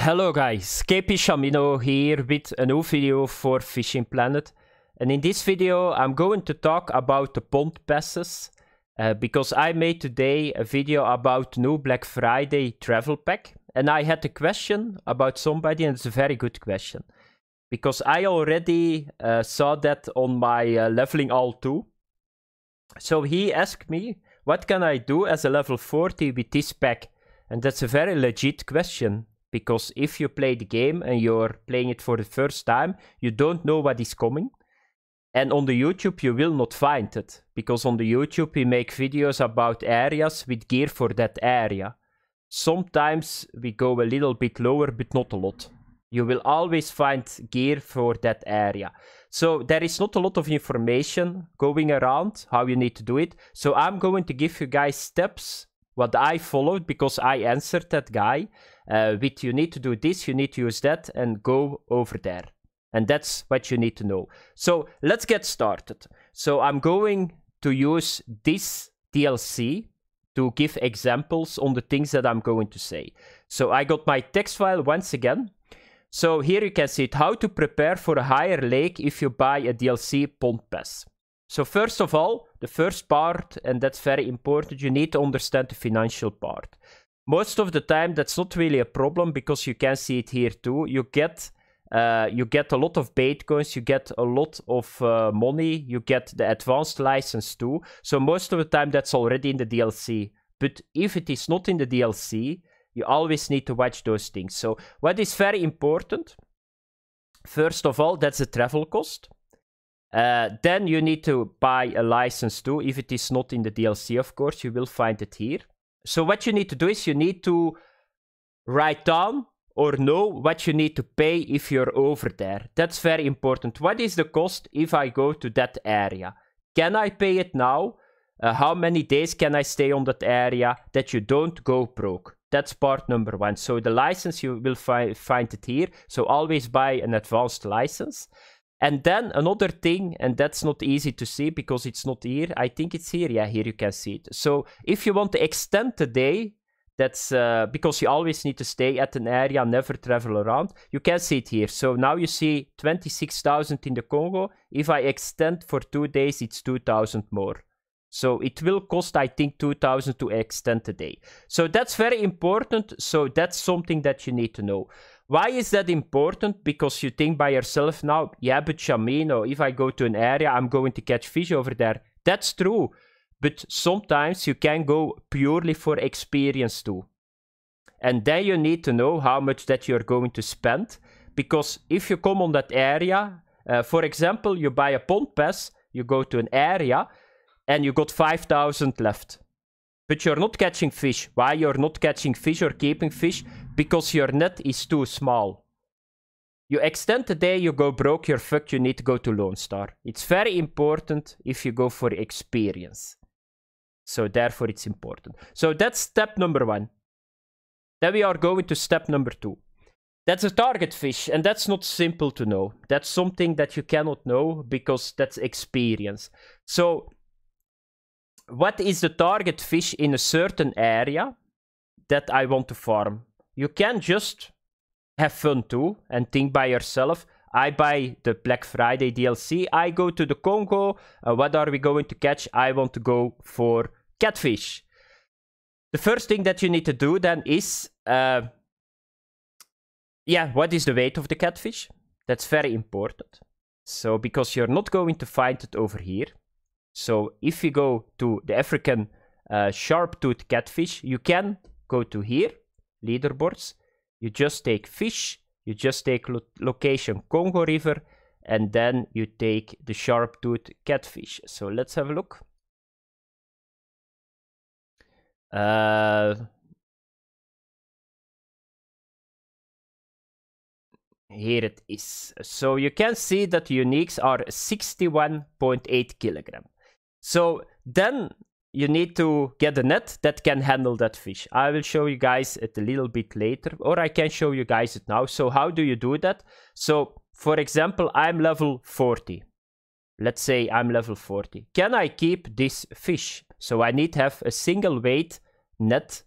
Hello guys, KP Shamino here with a new video for Fishing Planet. And in this video I'm going to talk about the pond passes. Uh, because I made today a video about new Black Friday travel pack. And I had a question about somebody and it's a very good question. Because I already uh, saw that on my uh, leveling all 2. So he asked me, what can I do as a level 40 with this pack? And that's a very legit question because if you play the game and you're playing it for the first time, you don't know what is coming. And on the YouTube, you will not find it because on the YouTube, we make videos about areas with gear for that area. Sometimes we go a little bit lower, but not a lot. You will always find gear for that area. So there is not a lot of information going around how you need to do it. So I'm going to give you guys steps what I followed because I answered that guy uh, with you need to do this, you need to use that, and go over there. And that's what you need to know. So let's get started. So I'm going to use this DLC to give examples on the things that I'm going to say. So I got my text file once again. So here you can see it, how to prepare for a higher lake if you buy a DLC Pond Pass. So first of all, the first part, and that's very important, you need to understand the financial part. Most of the time, that's not really a problem because you can see it here too. You get uh, you get a lot of bitcoins, you get a lot of uh, money, you get the advanced license too. So most of the time, that's already in the DLC. But if it is not in the DLC, you always need to watch those things. So what is very important, first of all, that's the travel cost. Uh, then you need to buy a license too. If it is not in the DLC, of course, you will find it here. So what you need to do is you need to write down or know what you need to pay if you're over there. That's very important. What is the cost if I go to that area? Can I pay it now? Uh, how many days can I stay on that area that you don't go broke? That's part number one. So the license, you will fi find it here. So always buy an advanced license. And then another thing, and that's not easy to see because it's not here. I think it's here. Yeah, here you can see it. So if you want to extend the day, that's uh, because you always need to stay at an area, never travel around. You can see it here. So now you see 26,000 in the Congo. If I extend for two days, it's 2,000 more. So it will cost, I think, 2,000 to extend the day. So that's very important. So that's something that you need to know. Why is that important? Because you think by yourself now, yeah, but Shamino, if I go to an area, I'm going to catch fish over there. That's true. But sometimes you can go purely for experience too. And then you need to know how much that you're going to spend. Because if you come on that area, uh, for example, you buy a pond pass, you go to an area, and you got 5,000 left. But you're not catching fish. Why you're not catching fish or keeping fish? because your net is too small. You extend the day you go broke, you're fucked, you need to go to Lone Star. It's very important if you go for experience. So therefore it's important. So that's step number one. Then we are going to step number two. That's a target fish, and that's not simple to know. That's something that you cannot know because that's experience. So, what is the target fish in a certain area that I want to farm? you can just have fun too and think by yourself. I buy the Black Friday DLC. I go to the Congo. Uh, what are we going to catch? I want to go for catfish. The first thing that you need to do then is, uh, yeah, what is the weight of the catfish? That's very important. So because you're not going to find it over here. So if you go to the African uh, sharp-toothed catfish, you can go to here leaderboards. You just take fish, you just take lo location Congo River, and then you take the sharp tooth catfish. So let's have a look. Uh, here it is. So you can see that uniques are 61.8 kilogram. So then you need to get a net that can handle that fish. I will show you guys it a little bit later, or I can show you guys it now. So how do you do that? So for example, I'm level 40. Let's say I'm level 40. Can I keep this fish? So I need to have a single weight net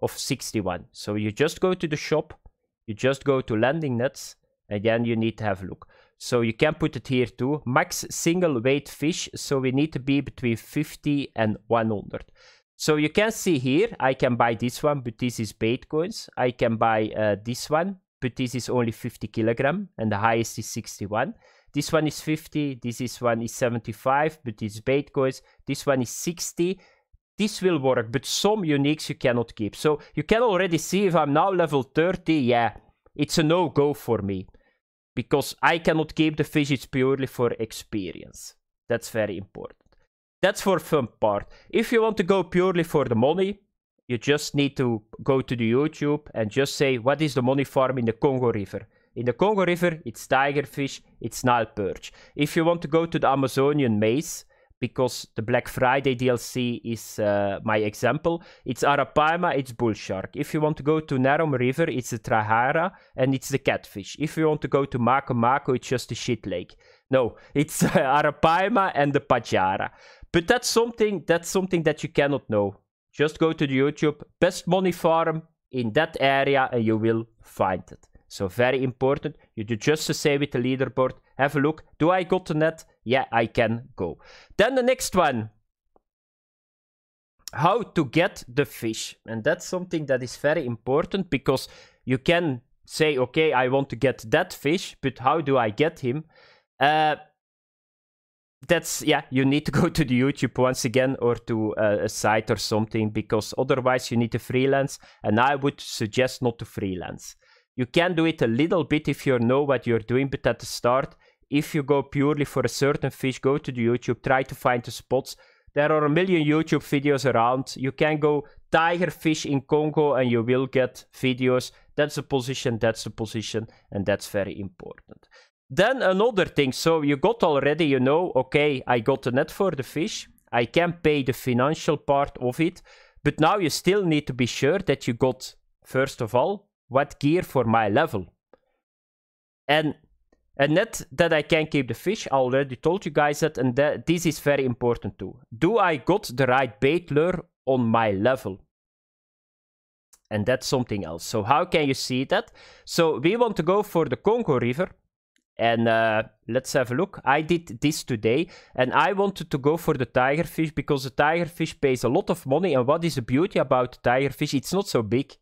of 61. So you just go to the shop, you just go to landing nets, and then you need to have a look. So you can put it here too. Max single weight fish. So we need to be between 50 and 100. So you can see here, I can buy this one, but this is bait coins. I can buy uh, this one, but this is only 50 kilogram and the highest is 61. This one is 50, this is one is 75, but it's bait coins. This one is 60. This will work, but some uniques you cannot keep. So you can already see if I'm now level 30, yeah, it's a no-go for me because I cannot keep the fishes purely for experience. That's very important. That's for fun part. If you want to go purely for the money, you just need to go to the YouTube and just say what is the money farm in the Congo River. In the Congo River, it's tigerfish, it's Nile perch. If you want to go to the Amazonian maze, because the Black Friday DLC is uh, my example. It's Arapaima, it's Bull Shark. If you want to go to Narom River, it's the Trahara and it's the Catfish. If you want to go to Mako Mako, it's just the Shit Lake. No, it's uh, Arapaima and the Pajara. But that's something that's something that you cannot know. Just go to the YouTube best money farm in that area and you will find it. So very important. You do just the same with the leaderboard. Have a look. Do I go to net? Yeah, I can go. Then the next one. How to get the fish. And that's something that is very important because you can say, okay, I want to get that fish, but how do I get him? Uh, that's yeah you need to go to the youtube once again or to uh, a site or something because otherwise you need to freelance and i would suggest not to freelance you can do it a little bit if you know what you're doing but at the start if you go purely for a certain fish, go to the YouTube, try to find the spots. There are a million YouTube videos around. You can go tiger fish in Congo and you will get videos. That's the position, that's the position, and that's very important. Then another thing, so you got already, you know, okay, I got a net for the fish. I can pay the financial part of it. But now you still need to be sure that you got, first of all, what gear for my level. And and not that I can keep the fish, I already told you guys that, and that this is very important too. Do I got the right bait lure on my level? And that's something else. So how can you see that? So we want to go for the Congo River. And uh, let's have a look. I did this today and I wanted to go for the tiger fish because the tiger fish pays a lot of money. And what is the beauty about the tiger fish? It's not so big.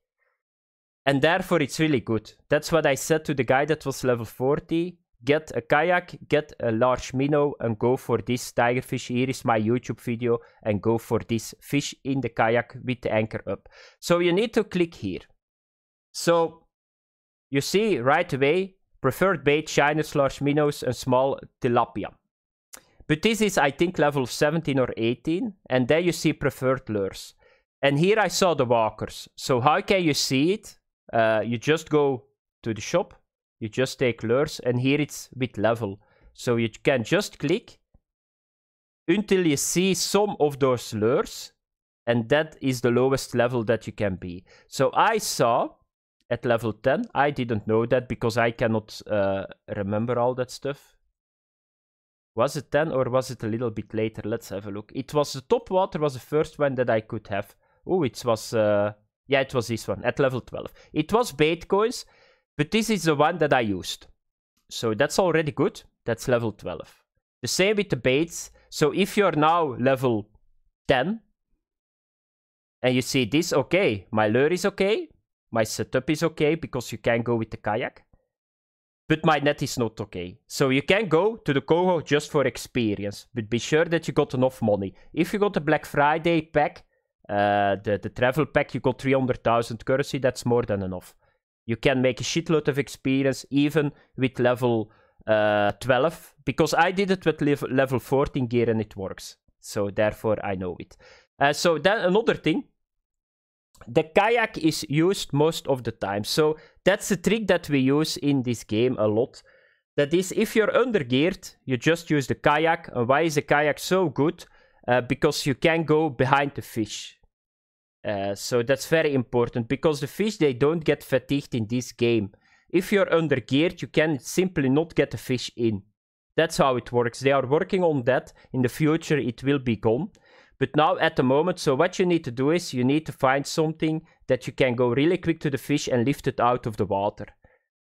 And therefore, it's really good. That's what I said to the guy that was level 40 get a kayak, get a large minnow, and go for this tiger fish. Here is my YouTube video, and go for this fish in the kayak with the anchor up. So you need to click here. So you see right away, preferred bait, shiners, large minnows, and small tilapia. But this is, I think, level 17 or 18, and there you see preferred lures. And here I saw the walkers. So how can you see it? Uh, you just go to the shop, you just take lures and here it's with level. So you can just click until you see some of those lures. And that is the lowest level that you can be. So I saw at level 10. I didn't know that because I cannot uh, remember all that stuff. Was it 10 or was it a little bit later? Let's have a look. It was the top water was the first one that I could have. Oh, it was... Uh, yeah, it was this one at level 12. It was bait coins. But this is the one that I used. So that's already good. That's level 12. The same with the baits. So if you're now level 10, and you see this, okay, my lure is okay, my setup is okay, because you can go with the kayak, but my net is not okay. So you can go to the Coho just for experience, but be sure that you got enough money. If you got the Black Friday pack, uh, the, the travel pack, you got 300,000 currency, that's more than enough. You can make a shitload of experience even with level uh, 12 because I did it with level, level 14 gear and it works. So therefore I know it. Uh, so then another thing. The kayak is used most of the time. So that's the trick that we use in this game a lot. That is, if you're undergeared, you just use the kayak. And why is the kayak so good? Uh, because you can go behind the fish. Uh, so that's very important because the fish they don't get fatigued in this game. If you're under geared, you can simply not get the fish in. That's how it works. They are working on that. In the future, it will be gone. But now, at the moment, so what you need to do is you need to find something that you can go really quick to the fish and lift it out of the water.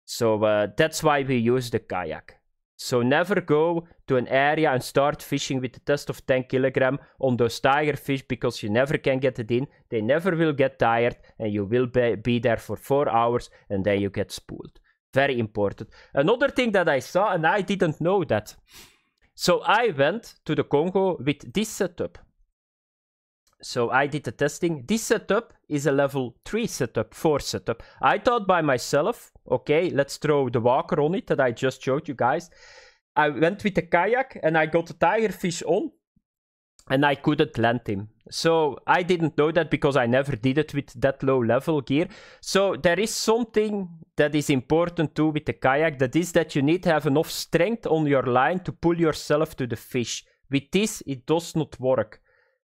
So uh, that's why we use the kayak. So never go to an area and start fishing with a test of 10 kilogram on those tiger fish because you never can get it in. They never will get tired and you will be, be there for four hours and then you get spooled. Very important. Another thing that I saw and I didn't know that. So I went to the Congo with this setup so I did the testing. This setup is a level 3 setup, 4 setup. I thought by myself, okay, let's throw the walker on it that I just showed you guys. I went with the kayak and I got the tiger fish on and I couldn't land him. So I didn't know that because I never did it with that low level gear. So there is something that is important too with the kayak that is that you need to have enough strength on your line to pull yourself to the fish. With this, it does not work.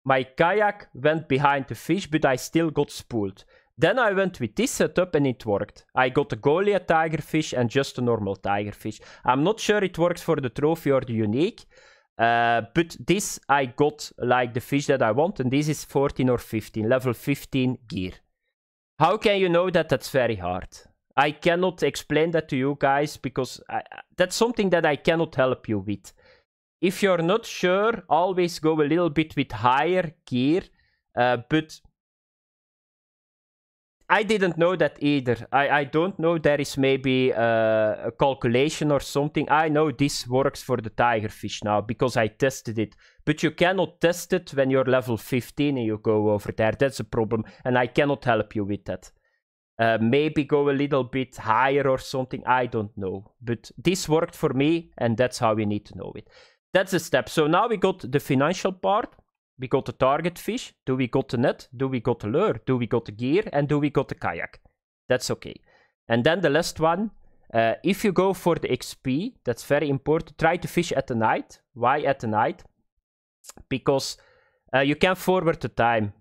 My kayak went behind the fish, but I still got spooled. Then I went with this setup and it worked. I got a Goliath tigerfish and just a normal tigerfish. I'm not sure it works for the trophy or the unique, uh, but this I got like the fish that I want, and this is 14 or 15, level 15 gear. How can you know that that's very hard? I cannot explain that to you guys because I, that's something that I cannot help you with if you're not sure, always go a little bit with higher gear. Uh, but I didn't know that either. I, I don't know. There is maybe uh, a calculation or something. I know this works for the tigerfish now because I tested it. But you cannot test it when you're level 15 and you go over there. That's a problem. And I cannot help you with that. Uh, maybe go a little bit higher or something. I don't know. But this worked for me, and that's how we need to know it that's the step. So now we got the financial part. We got the target fish. Do we got the net? Do we got the lure? Do we got the gear? And do we got the kayak? That's okay. And then the last one, uh, if you go for the XP, that's very important. Try to fish at the night. Why at the night? Because uh, you can forward the time.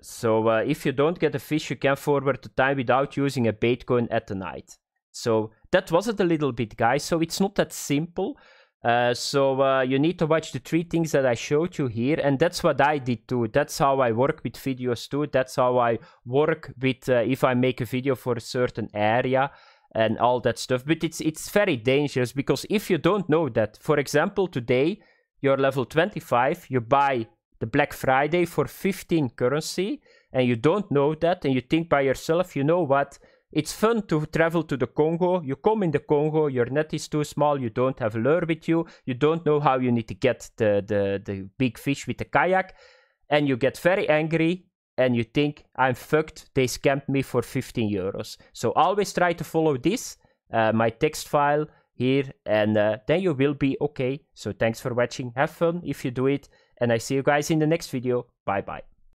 So uh, if you don't get a fish, you can forward the time without using a bait coin at the night. So that was it a little bit, guys. So it's not that simple. Uh, so uh, you need to watch the three things that I showed you here and that's what I did too. That's how I work with videos too. That's how I work with uh, if I make a video for a certain area and all that stuff. But it's, it's very dangerous because if you don't know that, for example, today you're level 25, you buy the Black Friday for 15 currency and you don't know that and you think by yourself, you know what, it's fun to travel to the Congo. You come in the Congo, your net is too small, you don't have lure with you, you don't know how you need to get the, the, the big fish with the kayak, and you get very angry and you think, I'm fucked, they scammed me for 15 euros. So always try to follow this, uh, my text file here, and uh, then you will be okay. So thanks for watching, have fun if you do it, and I see you guys in the next video. Bye bye.